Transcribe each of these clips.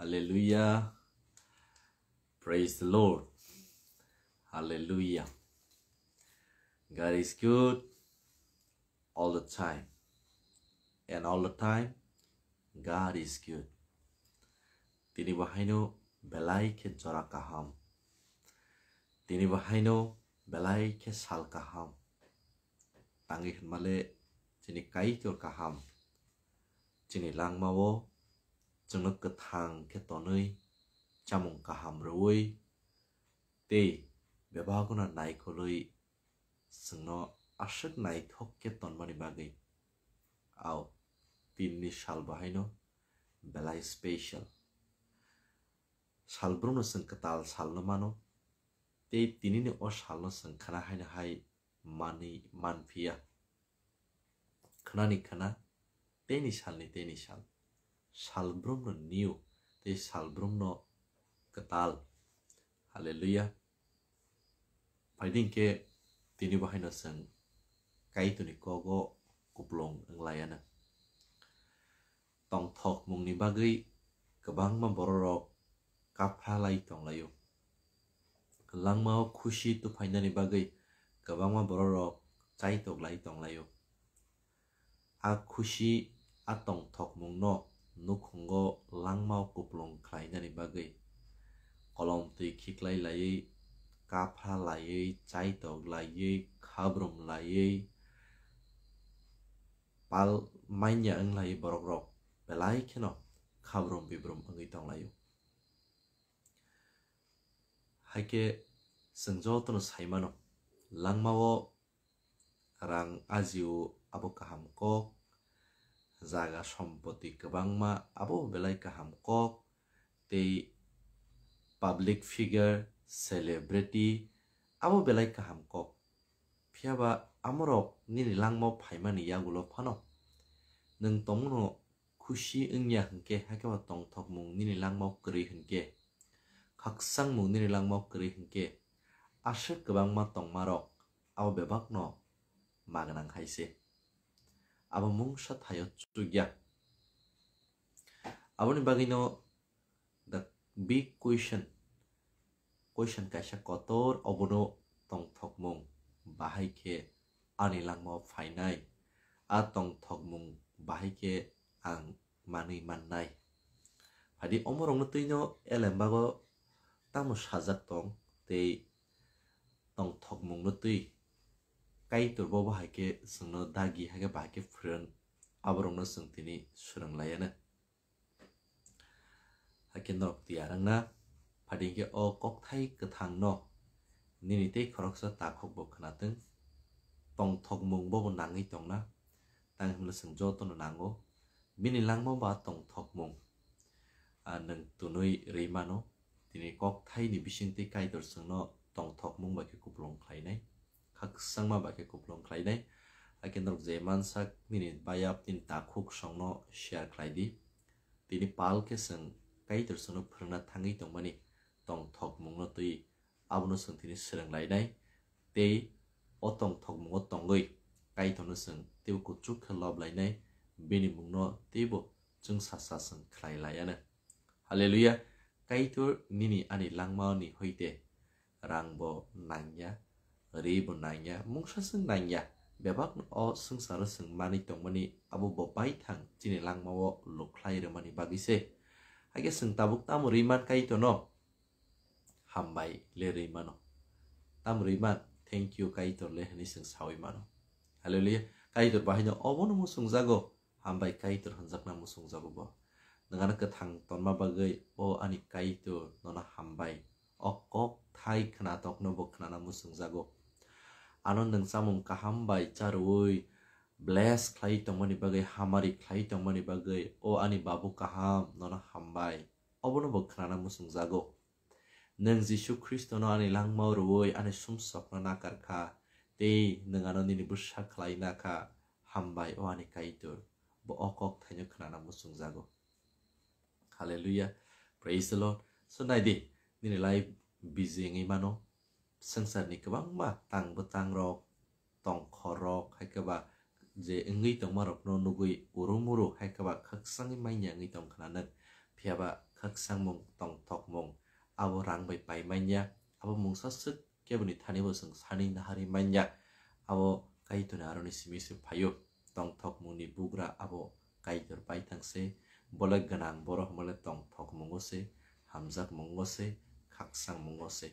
Hallelujah. Praise the Lord. Hallelujah. God is good all the time. And all the time, God is good. Tini তিনি বাহাইনো বেলাইকে জরা কাহাম তিনি বাহাইনো বেলাইকে সাল কাহাম তাঙ্গি হেনমালে চিনি কাই তোর কাহাম চিনি লাংমাও chẳng nó cực hàng cái tỏ nơi cha mong cả hàm rồi tê bé bao con là này có lời chẳng nó ác sức này thóc cái tòn mà đi bà gây ao tin ni sal bà hay nó bé lại special sal bruno sân cái tal sal nó mà nó tê tin ni ở sal nó sân khana hay nó hay mani man phia khana ni khana tê ni sal ni tê ni sal salbromno niu te salbromno katal hallelujah paiding ke tini bahina sang kai tuni kogo kuplong ang layana tong thok mung ni bagri kabang ma bororo kapha lai tong layo lang mau khushi tu phaina ni bagri kabang ma bororo chai tok lai tong layo a khushi a tong thok mung no nukhungo langmao kuplong khlainani bagwi kolom tui khiklai layei kapha layei chaitog layei khabrum layei pal mainya ang layei borok rok belai kheno khabrum bibrum angi tong layo haike sengjo tono saimano langmao rang aziu abo kaham ko जागा सम्पत्ति गोबांमा अब बेलाय गाहाम कक ते public figure celebrity अब बेलाय गाहाम कक फियाबा amorok nini langmo phaimani yagulo phano nung tongno khushi ungya hngke hakewa tongthok mung nini langmo kri hngke khaksang mung nini langmo kri hngke ashe kwbangma tongmarok aw bebakno magnang haise আবা মুং সাথায়ত চুগিয়া আপনি বাগিন the big question question কাইসা কতর অবনো তং থক মুং বাহাইকে আনিলাম ফাইনাই আ তং থক মুং বাহাইকে আং মানি মান্নাই ভাই অমর অনুতইন এলেমবাগ তামো সাজাত তং তে তং থক মুং নতুই kaiturbo bahake sungno dagi haga bahake furan abrongno sungtini surang layana hake nok tiarang na padingke o kok thai kathang no nini te khorok sa takhok bo khanatung tong thok mung bo nangi tong na tang himla sungjo to no nango mini langmo ba tong thok mung a nang tunui reimano tini kok thai ni bising te kaitur sungno tong thok mung ba ke kuplong khlai nai khắc sang mà bà cái cục lòng đấy, này akin đọc dễ man sắc mình bây giờ tin ta khúc song nó share khai đi tin pal cái sang cái từ sân nó phần nát thằng ấy tổng mani tổng thọc mông nó tùy abno sang tin sương lại này tê ở tổng thọc mông ở tổng người cái thằng nó sang tiêu cột chút khai lọp lại này bên mông nó tê bộ chúng sát sát sang khai lại anh Hallelujah. Cái Kaitur nini anh lang ani langmao ni bộ nang nanya ribun nanya mungsa sung nanya bebak o sung sara sung mani tông mani abu bopai thang chini lang mawo loklai re mani bagise age sung tabuk tam riman kai to no hambai le rimano tam riman thank you kai to le ni sung sawi mano hallelujah kai to bahino obon mu sung jago hambai kai to hanjakna mu sung jago bo nangana ka thang tonma bagai o anh kai to nona hambai o kok thai khana tok nô bo khana mu sung jago anong nang samong kahambay charuoy bless klay tong mani bagay hamari klay tong mani bagay o ani babu kaham nona hambay obono bo krana musong zago nang zishu kristo no ani lang mao ruoy ani sumsok na nakar ka te nang anong nini busha klay na ka hambay o ani kaitur bo okok tanyo krana musong zago hallelujah praise the lord so naidi nini live busy ngay mano sensor ni ka bang ba tang bu tang rok tong kho rok hai ka ba je ngi tong ma rok no nugui urumuru hai ka ba khak sang mai nya ngi tong khana nak phia ba khak sang mong tong thok mong abo rang bai pai mai nya abo mong sa sik ke bani thani bo sang sani na hari mai nya abo kai tu na aro ni simi se phayo tong thok mong ni bugra abo kai tor pai thang se bolak ganang boroh mole tong thok mong se hamzak mong se khak sang mong se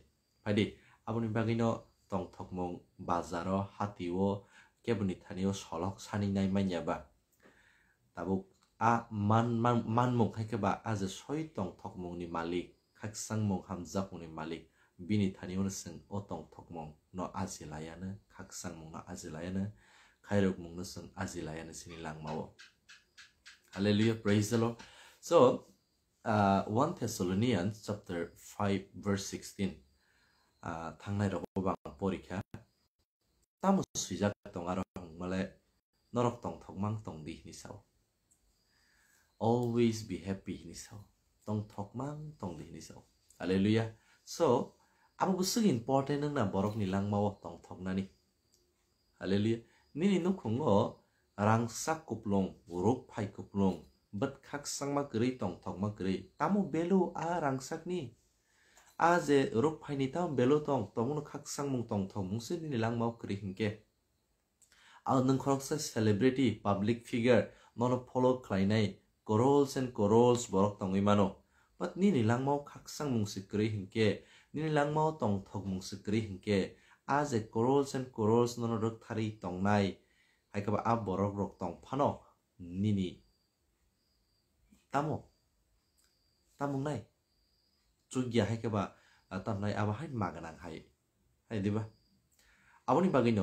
phadi aboni bagino tong thokmong bazaro hatiwo kebuni thanio solok sani nai manyaba tabuk a man man man mong khai keba a je soi tong thokmong ni malik khak sang mong hamjak ni malik bini thanio na sing o tong thokmong no azilayana khak sang mong no azilayana khairok mong no sing azilayana sini langmawo hallelujah praise the lord so uh, 1 thessalonians chapter 5 verse 16당나이로고방보리카따무수작동아로말에너럭동덕망동디니사오 always be happy 니사오동덕망동디니사오할렐루야 so 아무무슨 important 는남버럭니랑마워동덕나니할렐루야니니누콩어랑삭굽롱우룩파이굽롱 bất khắc sang ma kri tòng thòng ma kri tamu belu a rang sak ni 아제로파이니다운멜로동동으로각상몽동통뭉스니랑마우그리힘게아는거럭사셀레브리티퍼블릭피겨너는폴로클라이나이거롤스앤거롤스버럭동이마노 but 니니랑마우각상뭉스그리힘게니니랑마우동턱뭉스그리힘게아제거롤스앤거롤스너는럭타리동나이아이까봐아버럭럭동파노니니따모따몽나이 চুগিয়া হাইকেবা তার নাই আবা হাই মাগানাং হাই হাই দিবা আবনি বাগিন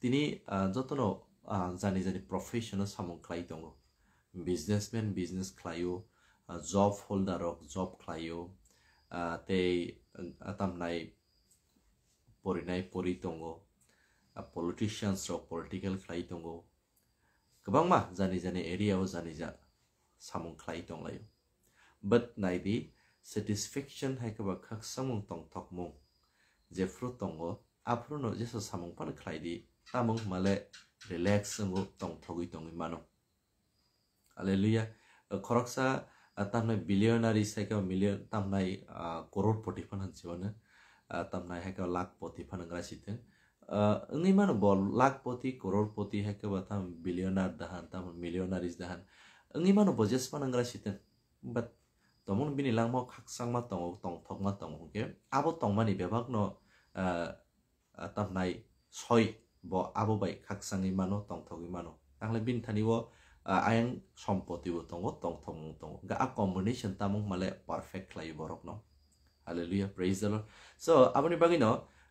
তিনি যতন জানি জানি professional সামং খ্লাই দङ বিজনেসম্যান বিজনেস খ্লাইও জব হোল্ডারক জব খ্লাইও তেই তামনাই পরিনাই পরি দङ পলিটিশিয়ানসক পলিটিকেল খ্লাই দङ गोबां मा जानि जानि एरियायाव जानि जा सामुं ख्लाय दंलायो बाट नायदि satisfaction hai ka ba khak samung tong tok mong je fru tong go apru no je so samung pan khlai di tamung male relax mo tong thogi tong i mano haleluya khoroksa tamnai billionaire sai ka million tamnai korot poti pan han jibana tamnai hai ka lakh poti pan gra sit ngi mano bol lakh poti korot poti hai ka ba tam billionaire dahan tam millionaire is dahan ngi mano bojes pan gra sit but তমুন bini langmo khakchangma tongo tong thokma tongo hingke abo tongmani bebakno tamnai soi bo abo bai khakchangi mano tongthogui mano tangle bini thanio ayang sompotibo tongo tongthokmung tongo ga a combination tamung male perfect khlaiui borokno hallelujah praise the lord so aboni bagino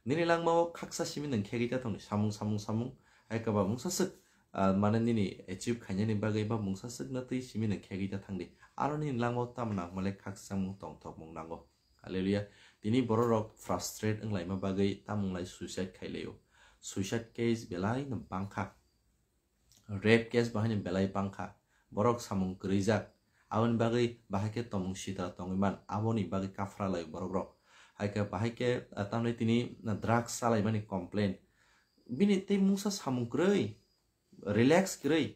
nini langmo khaksa simi nangkhegita tongni samung samung samung aikaba mungsa sik mananini achieve khanyani bagai ba mungsa sikna tei simina khegi ta thangdi aroni lango tamna male khaksam mung tong thok mung nango hallelujah tini boro rok frustrate ang laima bagai tamung lai suicide khaileyo suicide case belai nam pangkha rape case bahani belai pangkha borok samung krijak awan bagai bahake tomung sita tongiman aboni bagai kafra lai borok rok haike bahake tamne tini drugs salai mani complain bini tei mungsa samung krei relax करें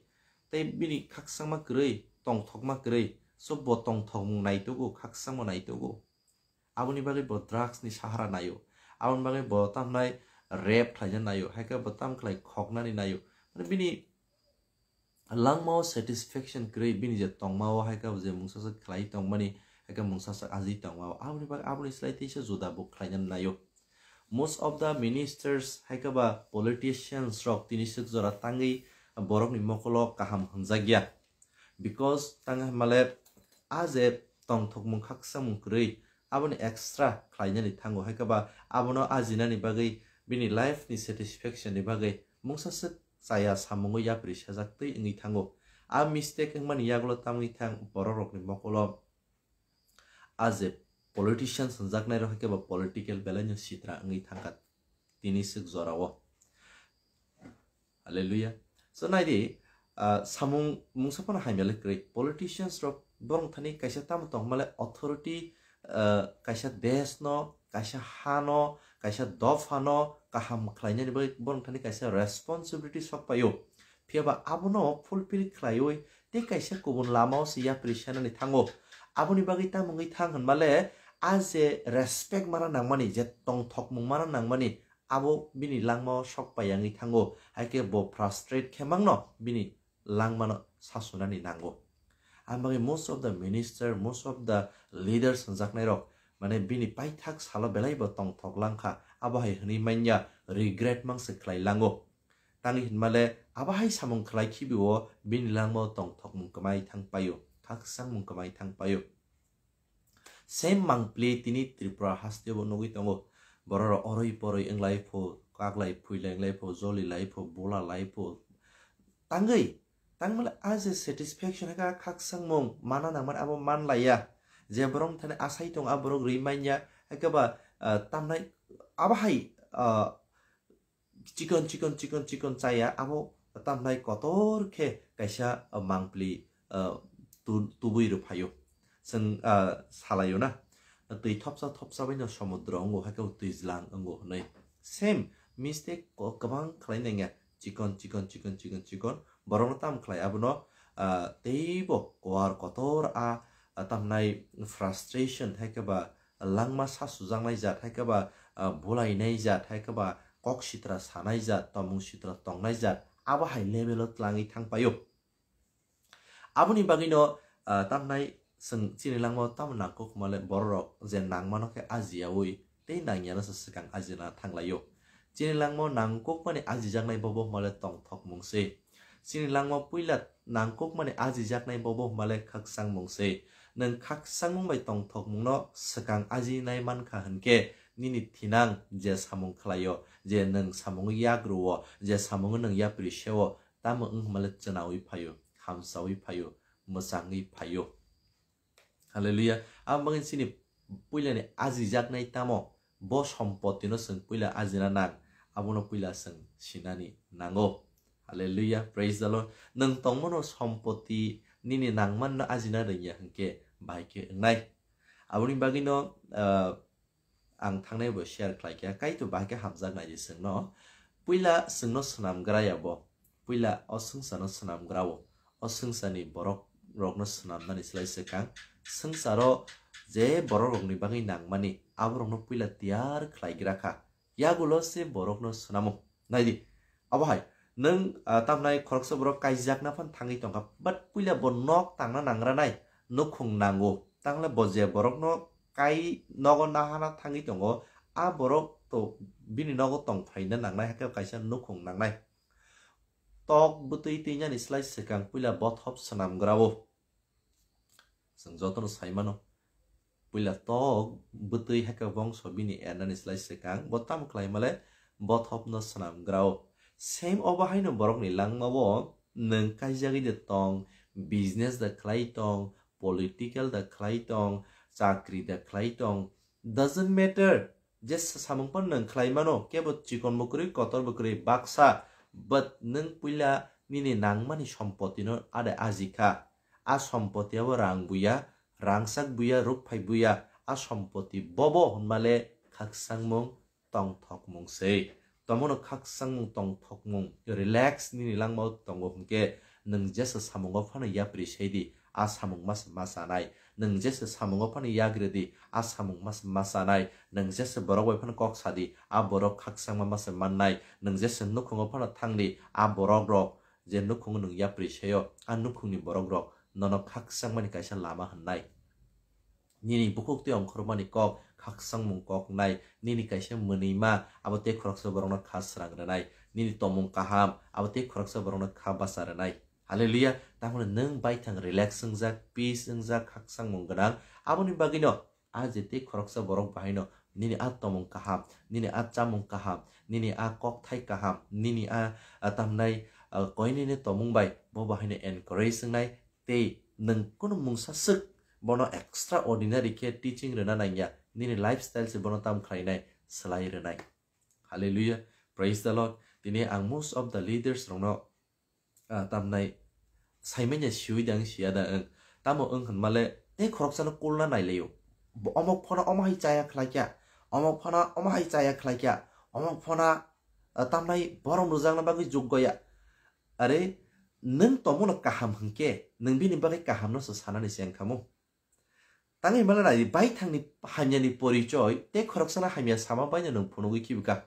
ते बिनी खक्षम करें तोंग थोकमा करें सब बो तोंग थोकमु नहीं तोगो खक्षम नहीं तोगो आवन बागे बो ड्रग्स नहीं सहारा नहीं हो आवन बागे बो तम नहीं रैप ठाजन नहीं हो है क्या बो तम क्लाइ खोकना नहीं हो मतलब बिनी लंग माओ सेटिस्फेक्शन करें बिनी जब तोंग माओ है क्या जब मुंसा से क्लाइ तोंग मनी है क्या मुंसा से आजी तोंग माओ आवन बागे आवन इस लाइट इसे जुदा बो क्लाइ जन नहीं हो most of the ministers है क्या बा politicians रॉक तीन इसे जरा तंगी borok ni mokolo kaham hunzagya. Because tanga male aze tong tok mung kaksa mung kri abon extra klayna ni tango hai kaba abono azina ni bagay bini life ni satisfaction ni bagay mung sasa saya samungo ya pri sa zakti ni tango a mistake ng mani yagulo tam ni tang borok ni mokolo aze politician sanzak na rohake ba political balance sitra ngi thangkat tini sik zorawo hallelujah সাইডে সামুং মূসাফানা হাইমেলে great politicians বরং থানি কাইসা তাম তংমালে authority কাইসা দেশ ন কাইসা হা ন কাইসা দফ হা ন কাহাম খাইনি বই বরং থানি কাইসা রেসপন্সিবিলিটি সব পাইও ফিয়াবা আবুন ফুলফিল খাইওই তে কাইসা কবুন লামাও সিয়া প্রিসানি থাঙো আবুনি বাকি তামুই থাং হনমালে আজ যে রেসপেক্ট মানা নামমানি যে টং থক মানা নামমানি abo bini langma sok payangi thango haike bo frustrate khemangno bini langmano sasunani nango ambangi most of the minister most of the leaders jaknai rok mane bini paithak sala belai bo tong thok langkha abo hai hni manya regret mang se khlai lango tangi hinmale abo hai samong khlai khibi o bini langma tong thok mung kamai thang payo thak sang mung kamai thang payo sem mang play tini tripura hastyo bo nogi tongo boror oroi poroi eng lai po kak lai phui leng lai pho zoli lai po bola lai pho tangai tang mala as a satisfaction ka khak sang mong mana na mar abo man laya je borom thane asai tong aborong rimanya akaba tamnai abahai chicken chicken chicken chicken chaya abo tam tamnai kotor khe kaisa mangpli tubui ru phayo sang salayo na दै थपसा थपसाबैनो समुद्र अंगो हाखौ दैज्लां अंगो हनै same mistake गोबां खालायनाङा chicken chicken chicken chicken chicken বরং তাম খাইয়াবনো তেইব কোয়ার কতর আ তামনাই ফ্রাস্ট্রেশন থাকেবা লাংমা সাসুজাংনাই যা থাকেবা বোলাইনাই যা থাকেবা কক সিত্রা সানাই যা তমুং সিত্রা টংনাই যা আবহাই লেভেলত লাঙি থাংপায়ো আবনি বাগিনো তামনাই seng chini lang mo tam na ko kuma le borro zen nang ma no ke azia ui te nang ya na sa sakang azia na thang la yo chini lang mo nang ko pa ne azia jak nai bobo ma le tong thok mong se chini lang mo puilat nang ko ma ne azia jak nai bobo ma le khak sang mong se nang khak sang mong bai tong thok mong no sakang azi nai man kha han ke nini tinang je samong khlayo je nang samong ya gro je samong nang ya pri shewo tam ung ma le chana ui phayo kham sa ui phayo masang ui phayo hallelujah আম বাগিন চিনি পুইলানে আজি জাগ নাই তাম ব সম্পত্তি নং পুইলা আজি না নাক আবন পুইলা সং সিনানি নাঙ হালেলুয়া প্রাইজ দল নং তংমন সম্পত্তি নি নাংমান না আজি না রইয়া হংকে বাইকে নাই আবনি বাগিন আং থাকাই শেয়ার খাইকে কাইতো বাইকে হামজাক নাই যে সং ন পুইলা সং সামগ্রাইয়াব পুইলা অসংসার সামগ্রাও অসংসার বরক রগ্ন সামানি সাইসে কাক rong sungsaro je borok rokni bangi nangmani abo rokno puila tiyar khlaigirakha yagulo se borokno sunamo naidi abo hai nang tamnai khorokso borok kaijakna phan thangi tongka but puila bo nok tangna nangranai nukhung nango tangla boje borokno kai nogo nahana thangi tongo a borok to bini nogo tong phaina nangnai hakka kaisa nukhung nangnai tok butui tinya ni slice sekang puila bothop sanamgrabo जों जतन साइमानो पुइला त बुतै हेका वंश बिनि एनानिस लाइसे Kong बत्ताम क्लाइमाले बथपनो सनाम ग्राव same अबाहायनो बरंनि लांमाबो नों काइजागिदे तं business दा क्लाइ तं पलिटिकल दा क्लाइ तं চাকরি দা ক্লাই টং ডাজেন্ট ম্যাটার যে সামংপন নং ক্লাইমানো কেব চিকন বকরি কতর বকরি বাক্সা বাট নং পুইলা নিনি নাংমানি সম্পত্তি ন আরে আজিকা a সম্পত্তি হব রাং বুয়া রাংসাক বুয়া রূপ ফাই বুয়া আ সম্পত্তি বব হনমালে খাকসাংমং টং থকমং সেই তমনো খাকসাংমং টং থকমং রিল্যাক্স নি নিলাংমাও টং হমকে নং জেসা সামঙ্গ ফানো ইয়া প্রিসাইদি আ সামং মাস মাসানাই নং জেসে সামঙ্গ ফানো ইয়াগ্রেদি আ সামং মাস মাসানাই নং জেসে বরক বাইফানো ককসাদি আ বরক খাকসাংমা মাসে মাননাই নং জেসে নুখুঙ্গ ফানো থাংদি আ বরক রক যে নুখুঙ্গ নং ইয়া প্রিসাইও আ নুখুঙ্গনি বরক রক nonok khak sang mani kaisa lama hannai nini bukhuk te omkhor mani kok khak sang mung kok nai nini kaisa munima abote khorak so borona khas rang nai nini tomung kaham abote khorak so borona kha basar nai haleluya tamun nang bai thang relax sang jak peace sang jak khak sang mung gadal abuni bagino aje te khorak so borong bahino nini at tomung kaham nini at chamung kaham nini a kok thai kaham nini a tam nai koi nini tomung bai bo bahine encourage nai te nang kun mung sa suk bono extraordinary ke teaching rena nang ya nini lifestyle se bono tam khai nai slai renai hallelujah praise the lord tini ang most of the leaders rono tam nai saimen ya shui dang sia da ang tamo ang han male te khorok sa no kulna nai leyo omok phona omai chaya khlai kya অমক ফনা অমাহাই চায়া খ্লাইকিয়া অমক ফনা তামলাই বরং রোজাংলা বাকি যোগ্যয়া আরে neng t o m o na kaham hengke neng bini bagai kaham no sesana ni siang kamu tangi mana na di bai tang ni hanya ni pori coy te korok sana h a n y a sama b a n y a neng puno g i k i buka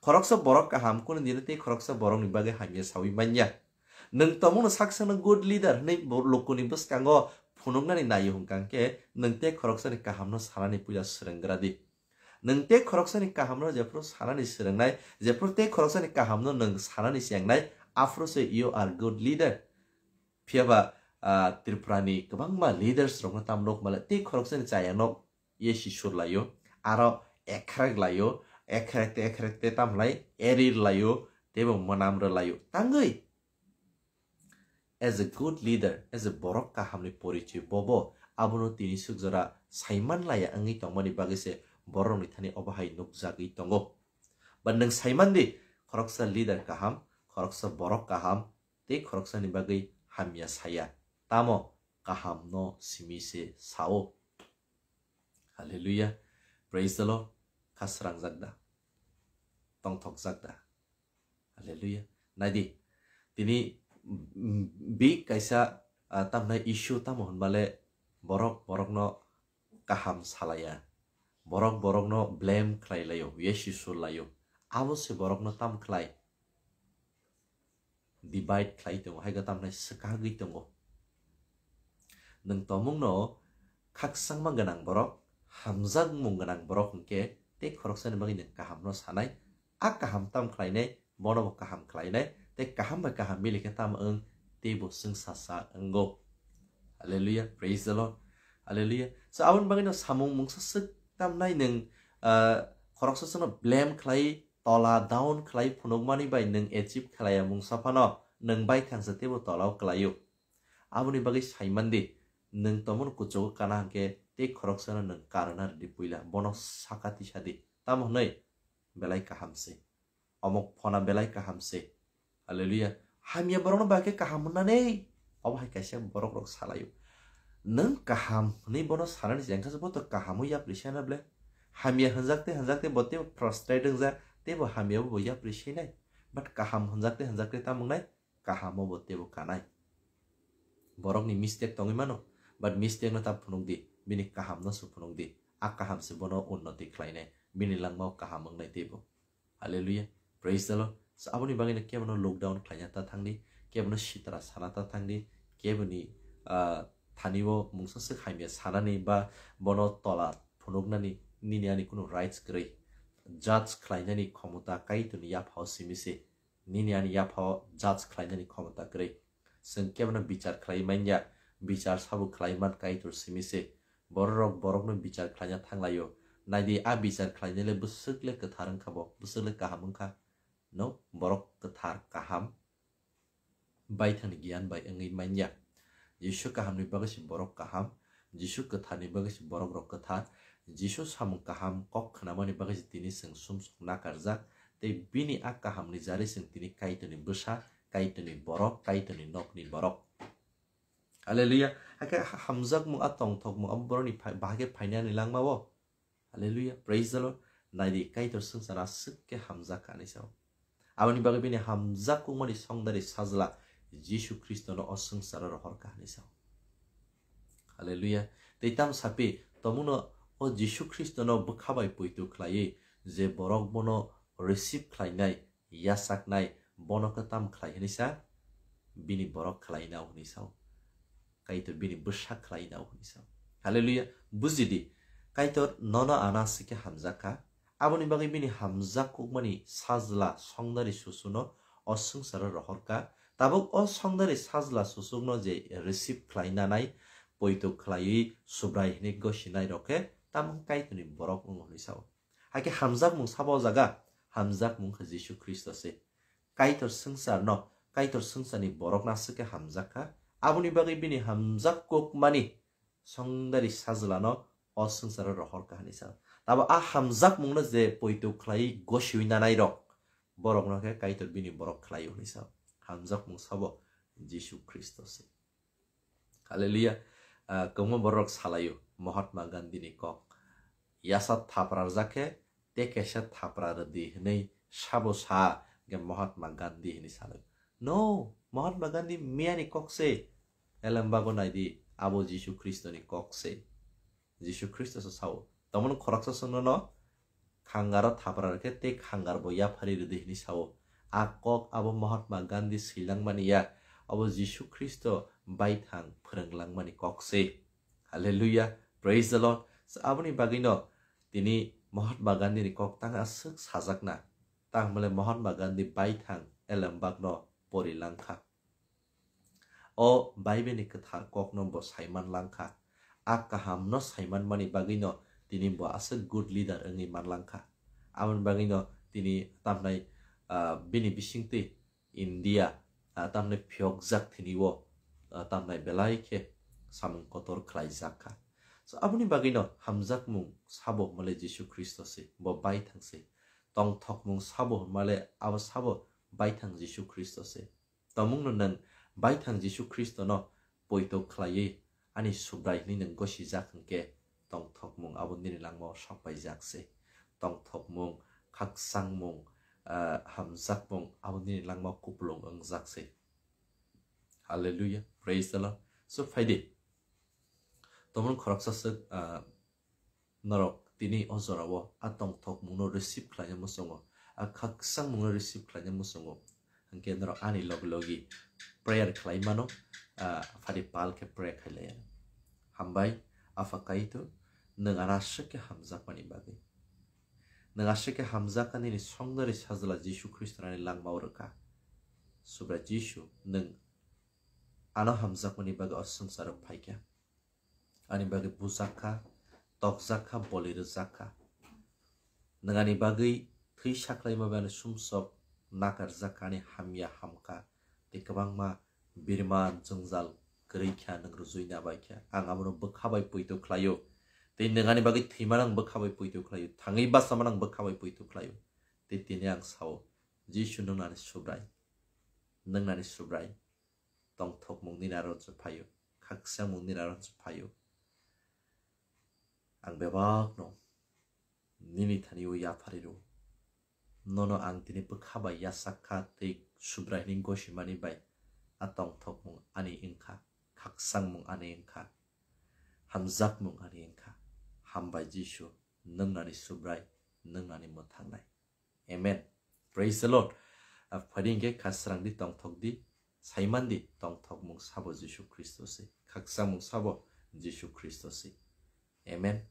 korok sa borok kaham kuno dina te korok sa borok ni bagai h a n y a sawi b a n y a neng t o m o na saksa na good leader neng loko ni bes kango puno ngani na yu hengkang ke neng te korok sa ni kaham no sana ni puja sereng gradi neng te korok sa ni kaham no jepro sana ni sereng nai jepro te korok sa ni kaham no neng sana ni siang nai आर good leader पिहबा त्रिपुरमा leader त्यही खरक्ष जान्क यी सुर lag लगे तरि लु तेबो मन as a good leader as a बड का परिचय बिनी सुरजरा सैमा ल्याए अङ्कि मि बगैँ बडा अवहै नगजागि दो बार लिडार कहाम khoroksa borok kaham tei khoroksa ni bagai hamia saya tamo kaham no simise sao haleluya praise the lord Kasrang zakda tong thok haleluya nadi tini bi kaisa ah, tamna isu hon bale borok borok no kaham salaya borok borok no blame khlailayo yesus layo abo si borok no tam khlai divide ខ្លីទៅហើយក៏តាមនេះសកាគីទៅនឹងតមុងណូខាក់សាំងមកកណ្ដងបរកហាំសាំងមកកណ្ដងបរកអង្គេទេខរសិនមកនេះកាហាំនោះសាណៃអាកាហាំតាមខ្លៃនេះមករបស់កាហាំខ្លៃនេះទេកាហាំមកកាហាំមីលិកតាមអឹងទេបុសឹងសាសាអង្គ Hallelujah praise the Lord Hallelujah so អវនបងនេះសាមុងមុងសសឹកតាមណៃនឹងអឺខរសិននោះ blame ខ្លៃ tala down klai phunukmani bai nung achieve khlaya mung safano nung bai thangsa tebo tolau klayu abuni bagi saimandi nung tomon kucho kana ke te khoroksana nung karana dipuila bono sakati shadi tam hnoi belai kahamse amok phona belai kahamse hallelujah hamia borono ba ke kahamna nei obai kaisa borok rok salayu nung kaham nei bono salani jangka sabo to kahamu ya prishana ble hamia hanjakte hanjakte bote frustrated hanjakte tebo hamiyabu bo yapri sheinai but kaham hanjakte hanjakte tamungnai kahamo bo tebo kanai borokni mistake tongi mano but mistake no ta phunungdi bini kaham no su phunungdi a kaham se bono unnoti khlainai bini langmao kaham ngnai tebo hallelujah praise the lord so aboni bangina kemno lockdown khlaina ta thangni kemno sitra sana ta thangni kebni thanio mungsa se khaimia sanani ba bono tola phunuknani niniani kuno rights grei judge khlainani khomota kai tun ya phau simise nini ani ya phau judge khlainani khomota kre sankhya bana bichar khlaiman ya bichar sabu khlaiman kai tur simise borok borok no bichar khlaina thanglaiyo naidi a bichar khlainale busuk le katharang khabo busuk le kahamung kha no borok kathar kaham bai than gyan bai angi manya yeshu kaham ni bagasi borok kaham jishu kathani bagasi borok rok kathar Jesus ham kaham kok namanya bagai tini seng sum sung nakarzak te bini akaham ni zari seng tini kaitan ni besar kaitan ni borok kaitan nok ni borok Haleluya aka hamzak mu atong tok mu ambor ni bahage phainya ni langma wo Haleluya praise the lord nadi kaitor seng sara sik ke hamzak ani sao ni bagai bini hamzak kung mari song dari sazla Jesus Kristo no osung sara rohor kahani sao Haleluya Tetam sapi tomuno o jisu khristo no bukhabai puitu khlai je borok bono receive khlai nai yasak nai bonokatam khlai hinisa bini borok khlai na hunisa kaitor bini busha khlai na hunisa haleluya buzidi kaitor nono anas ke hamza ka aboni bagi bini hamza kokmani sazla songdari susuno osungsara rohor ka tabok osongdari sazla susugno je receive khlai na nai পৈতক খাই চুব্ৰাইখিনিক গছ চিনাই ৰখে তামুং কাইত নি বৰক মোক শুনি চাওঁ হাকে হামজাক মোক চাব জাগা হামজাক মোক যীশু খ্ৰীষ্ট আছে কাইটৰ সংসাৰ ন কাইটৰ সংসাৰ নি বৰক নাচকে হামজাক হা আপুনি বাকী বিনি হামজাক কোক মানি সংদাৰী সাজলা ন অসংসাৰৰ ৰহৰ কাহানি চাওঁ তাৰপৰা আ হামজাক মোক ন যে পৈটো খেলাই গছ হৈ নানাই ৰক বৰক নহে কাইটৰ বিনি বৰক খেলাই শুনি চাওঁ হামজাক মোক চাব যীশু খ্ৰীষ্ট আছে কালে লিয়া কমা বৰক চালায়ো মহাত্মা গান্ধী নি কক ইয়াসাত থাপরার যাকে তেকেশে থাপরার দিহনেই চাব সা গে মহাত্মা গান্ধী হিনি সাল নো মহাত্মা গান্ধী মিয়ানি কক্সে এলম্বাগো নাই দি আবো যীশু খ্রিস্টনি কক্সে যীশু খ্ৰীষ্ট সাও তমন খরকস শুন ন খাঙ্গার থাপরার কে তে খাঙ্গার বইয়া ফারি দিহনি সাও আ কক আবো মহাত্মা গান্ধী শিলাং মানে ইয়া আব যীশু খ্রিস্ট বাইথাং ফরংলাং মানে কক্সে হালে লুইয়া praise the lord sa abuni bagino tini mohon bagan ni kok tang asuk sajak na tang mele mohon bagan ni bai thang elam bag no pori langka. o bai beni ni kok no bos Hayman langka. ak kaham no mani bagino tini bo asuk good leader ngi man langka. amun bagino tini tamnai bini bisingti india tamnai phyok jak tini wo tamnai belai ke samung kotor khlai jakha চ' আপুনি বাকী ন হামজাক মোক চাব মানে যীশুখ্ৰীষ্ট আছে বা বাই থাকছে Tong থক মোক চাব মানে আৱ চাব বাই থাং যীশুখ্ৰীষ্ট আছে তমুং ন নন বাই থাং যীশুখ্ৰীষ্ট ন পৈতক খালায়ে আনি চুব্ৰাই নি নং গছি জাকে টং থক মোং আৱ নিৰ লাং চাপাই জাকছে টং থক মোং খাকচাং মোং হামজাক মোং আৱ নিৰ লাং কুপলং অং জাকছে হালে লুয়া প্ৰেজ দল চ' ফাইদে তমন খরকসাসে নরক তিনি অজরাব আতং থক মুনো রিসিভ খাইনে মুসঙ্গ আ খাকসাং মুনো রিসিভ খাইনে মুসঙ্গ হাঙ্কে নরক আনি লগ লগি প্রেয়ার খাইমানো ফারি পালকে প্রে খাইলাই হামবাই আফা কাইতো নং আনাশকে হামজা পানি বাগে নং আশকে হামজা কানিনি সংদারি সাজলা যিশু খ্রিস্টানানি লাংমাও রকা সুব্রা যিশু নং আনো হামজা পানি অসংসার ফাইকা ani bagi busaka, tok zaka bolir zaka nengani bagi tri shaklai mabani sumsok nakar zakani hamya hamka te ma birman jengzal kerikya nang bai kya. ang amro bekhabai puitu klayo te nengani bagi thimanang bekhabai puitu klayo thangai bai bekhabai puitu klayo Tei tini ang sao jisu nani subrai nungnani subrai payo. Kak naron mung ni naro naron payo. ang bebak no nini thani u ya phariru nono ang tini pukha ba ya sakha te subrahning goshimani bai atong thok mung ani ingkha khaksang mung ani ingkha hamzak mung ani ingkha hambai jisu nung nani subrai nung nani mo thang nai amen praise the lord phading ke khasrang di tong thok di saiman di tong thok mung sabo jisu christos khaksa mung sabo jisu christos Amen.